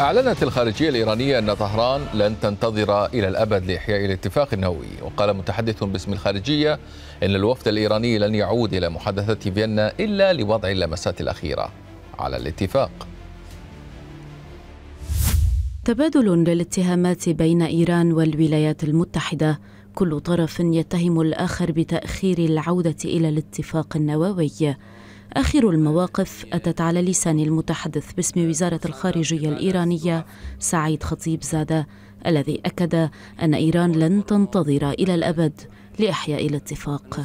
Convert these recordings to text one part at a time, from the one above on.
أعلنت الخارجية الإيرانية أن طهران لن تنتظر إلى الأبد لإحياء الاتفاق النووي وقال متحدث باسم الخارجية أن الوفد الإيراني لن يعود إلى محادثة فيينا إلا لوضع اللمسات الأخيرة على الاتفاق تبادل للاتهامات بين إيران والولايات المتحدة كل طرف يتهم الآخر بتأخير العودة إلى الاتفاق النووي آخر المواقف أتت على لسان المتحدث باسم وزارة الخارجية الإيرانية سعيد خطيب زادة الذي أكد أن إيران لن تنتظر إلى الأبد لإحياء الاتفاق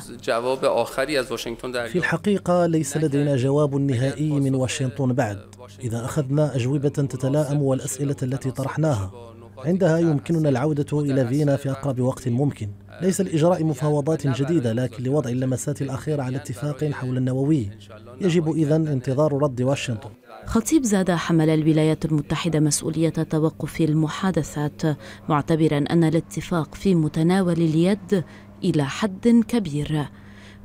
في الحقيقة ليس لدينا جواب نهائي من واشنطن بعد إذا أخذنا أجوبة تتلائم والأسئلة التي طرحناها عندها يمكننا العودة إلى فيينا في أقرب وقت ممكن ليس لإجراء مفاوضات جديدة لكن لوضع اللمسات الأخيرة على اتفاق حول النووي يجب إذا انتظار رد واشنطن خطيب زاد حمل الولايات المتحدة مسؤولية توقف المحادثات معتبرا أن الاتفاق في متناول اليد إلى حد كبير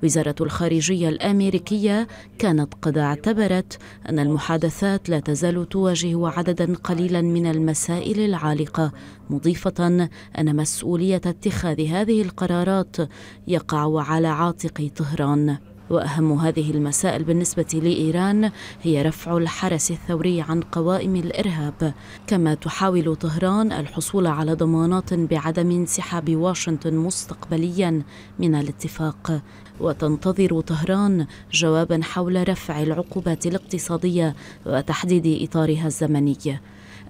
وزارة الخارجية الأمريكية كانت قد اعتبرت أن المحادثات لا تزال تواجه عددا قليلا من المسائل العالقة مضيفة أن مسؤولية اتخاذ هذه القرارات يقع على عاتق طهران وأهم هذه المسائل بالنسبة لإيران هي رفع الحرس الثوري عن قوائم الإرهاب كما تحاول طهران الحصول على ضمانات بعدم انسحاب واشنطن مستقبليا من الاتفاق وتنتظر طهران جوابا حول رفع العقوبات الاقتصادية وتحديد إطارها الزمني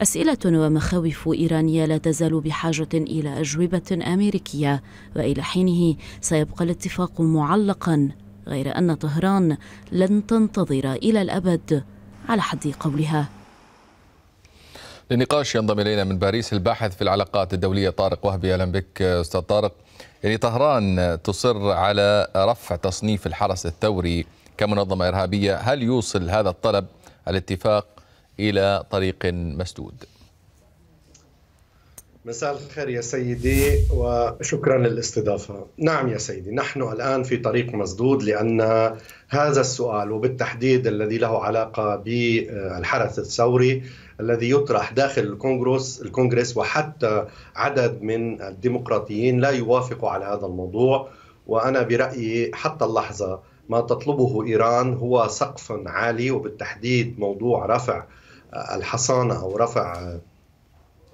أسئلة ومخاوف إيرانية لا تزال بحاجة إلى أجوبة أمريكية وإلى حينه سيبقى الاتفاق معلقا غير أن طهران لن تنتظر إلى الأبد على حد قولها للنقاش ينضم إلينا من باريس الباحث في العلاقات الدولية طارق وهبي أهلا بك أستاذ طارق يعني طهران تصر على رفع تصنيف الحرس الثوري كمنظمة إرهابية هل يوصل هذا الطلب الاتفاق إلى طريق مسدود؟ مساء الخير يا سيدي وشكرا للاستضافة نعم يا سيدي نحن الآن في طريق مسدود لأن هذا السؤال وبالتحديد الذي له علاقة بالحرث الثوري الذي يطرح داخل الكونغرس الكونغرس وحتى عدد من الديمقراطيين لا يوافقوا على هذا الموضوع وأنا برأيي حتى اللحظة ما تطلبه إيران هو سقف عالي وبالتحديد موضوع رفع الحصانة أو رفع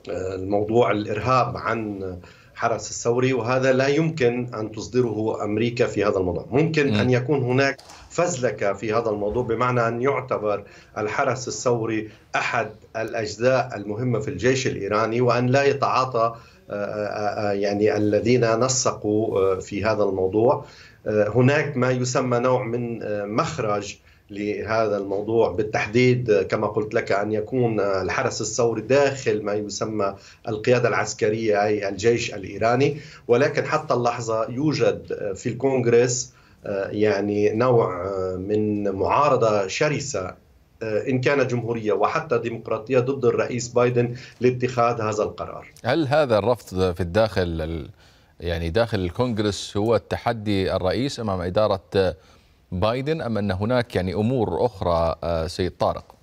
الموضوع الارهاب عن حرس الثوري وهذا لا يمكن ان تصدره امريكا في هذا الموضوع، ممكن ان يكون هناك فزلكه في هذا الموضوع بمعنى ان يعتبر الحرس الثوري احد الاجزاء المهمه في الجيش الايراني وان لا يتعاطى آه، آه، آه، يعني الذين نسقوا في هذا الموضوع هناك ما يسمى نوع من مخرج لهذا الموضوع بالتحديد كما قلت لك ان يكون الحرس الثوري داخل ما يسمى القياده العسكريه اي الجيش الايراني ولكن حتى اللحظه يوجد في الكونغرس يعني نوع من معارضه شرسه ان كانت جمهوريه وحتى ديمقراطيه ضد الرئيس بايدن لاتخاذ هذا القرار. هل هذا الرفض في الداخل يعني داخل الكونغرس هو التحدي الرئيس امام اداره بايدن أم أن هناك يعني أمور أخرى آه، سيد طارق؟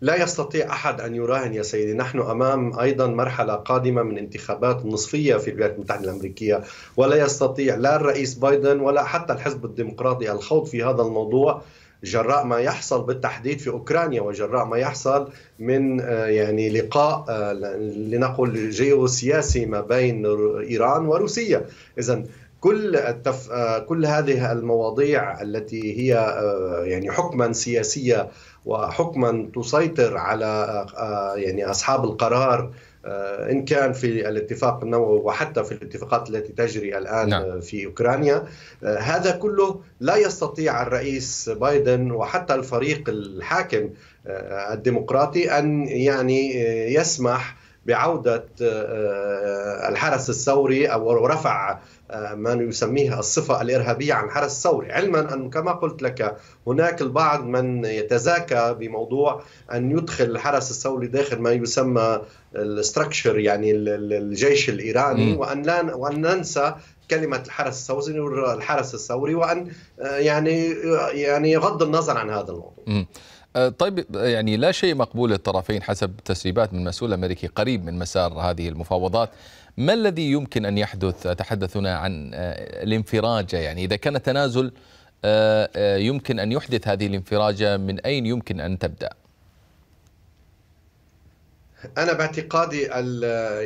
لا يستطيع احد ان يراهن يا سيدي، نحن امام ايضا مرحله قادمه من انتخابات نصفيه في الولايات المتحده الامريكيه، ولا يستطيع لا الرئيس بايدن ولا حتى الحزب الديمقراطي الخوض في هذا الموضوع جراء ما يحصل بالتحديد في اوكرانيا وجراء ما يحصل من آه، يعني لقاء آه، لنقل جيوسياسي ما بين ايران وروسيا، اذا كل التف... آه، كل هذه المواضيع التي هي آه، يعني حكما سياسيه وحكما تسيطر على آه، يعني اصحاب القرار ان كان في الاتفاق النووي وحتى في الاتفاقات التي تجري الان نعم. في اوكرانيا هذا كله لا يستطيع الرئيس بايدن وحتى الفريق الحاكم الديمقراطي ان يعني يسمح بعودة آه، الحرس الثوري أو رفع آه، ما يسميه الصفة الإرهابية عن الحرس الثوري علما أن كما قلت لك هناك البعض من يتزاكى بموضوع أن يدخل الحرس الثوري داخل ما يسمى الاستراكشر يعني الجيش الإيراني وأن, لا وأن ننسى كلمة الحرس الثوري الحرس الثوري وأن آه، يعني يعني يغض النظر عن هذا الموضوع آه، طيب يعني لا شيء مقبول للطرفين حسب تسريبات من مسؤول امريكي قريب من مسار هذه المفاوضات ما الذي يمكن ان يحدث تحدثنا عن آه، الانفراجه يعني اذا كان تنازل آه، يمكن ان يحدث هذه الانفراجه من اين يمكن ان تبدا انا باعتقادي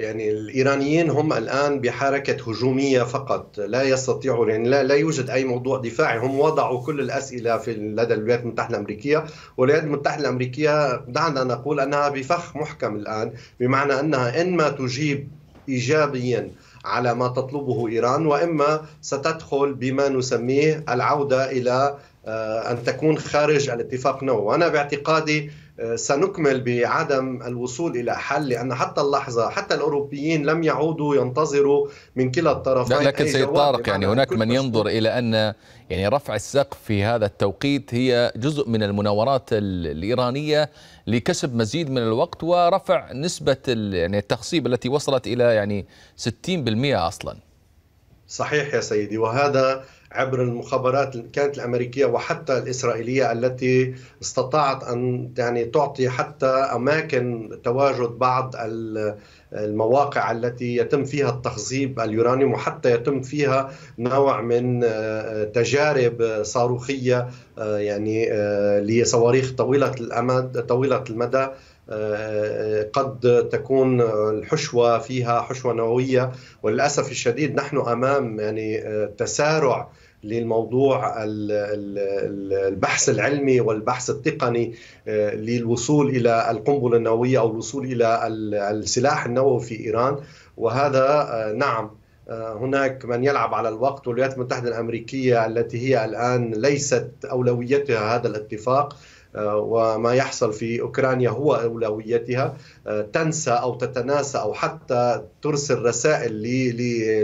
يعني الايرانيين هم الان بحركه هجوميه فقط لا يستطيعوا يعني لا, لا يوجد اي موضوع دفاعي هم وضعوا كل الاسئله في لدى الولايات المتحده الامريكيه والولايات المتحده الامريكيه دعنا نقول انها بفخ محكم الان بمعنى انها ما تجيب ايجابيا على ما تطلبه ايران واما ستدخل بما نسميه العوده الى آه، ان تكون خارج الاتفاق نووي وانا باعتقادي آه، سنكمل بعدم الوصول الى حل لان حتى اللحظه حتى الاوروبيين لم يعودوا ينتظروا من كلا الطرفين لا لكن سيد طارق يعني هناك من ينظر الى ان يعني رفع السقف في هذا التوقيت هي جزء من المناورات الايرانيه لكسب مزيد من الوقت ورفع نسبه يعني التخصيب التي وصلت الى يعني 60% اصلا صحيح يا سيدي وهذا عبر المخابرات كانت الامريكيه وحتى الاسرائيليه التي استطاعت ان يعني تعطي حتى اماكن تواجد بعض المواقع التي يتم فيها التخزيب اليورانيوم وحتى يتم فيها نوع من آه، تجارب صاروخيه آه، يعني آه، لصواريخ طويله الامد طويله المدى قد تكون الحشوه فيها حشوه نوويه وللاسف الشديد نحن امام يعني تسارع للموضوع البحث العلمي والبحث التقني آه، للوصول الى القنبله النوويه او الوصول الى السلاح النووي في ايران وهذا آه، نعم آه، هناك من يلعب على الوقت والولايات المتحده الامريكيه التي هي الان ليست اولويتها هذا الاتفاق آه، وما يحصل في اوكرانيا هو اولويتها آه، تنسى او تتناسى او حتى ترسل رسائل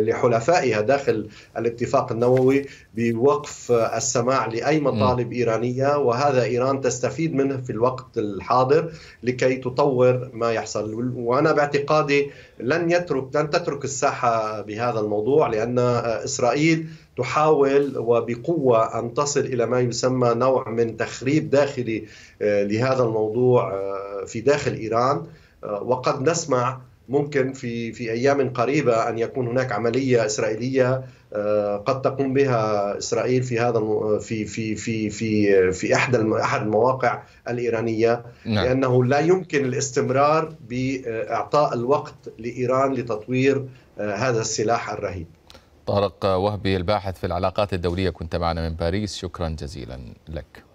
لحلفائها داخل الاتفاق النووي بوقف السماع لاي مطالب ايرانيه وهذا ايران تستفيد منه في الوقت الحاضر لكي تطور ما يحصل وانا باعتقادي لن يترك لن تترك الساحه بهذا الموضوع لان اسرائيل تحاول وبقوة أن تصل إلى ما يسمى نوع من تخريب داخلي آه، لهذا الموضوع آه، في داخل إيران آه، وقد نسمع ممكن في في ايام قريبه ان يكون هناك عمليه اسرائيليه قد تقوم بها اسرائيل في هذا في في في في في احدى احد المواقع الايرانيه نعم. لانه لا يمكن الاستمرار باعطاء الوقت لايران لتطوير هذا السلاح الرهيب طارق وهبي الباحث في العلاقات الدولية كنت معنا من باريس شكرا جزيلا لك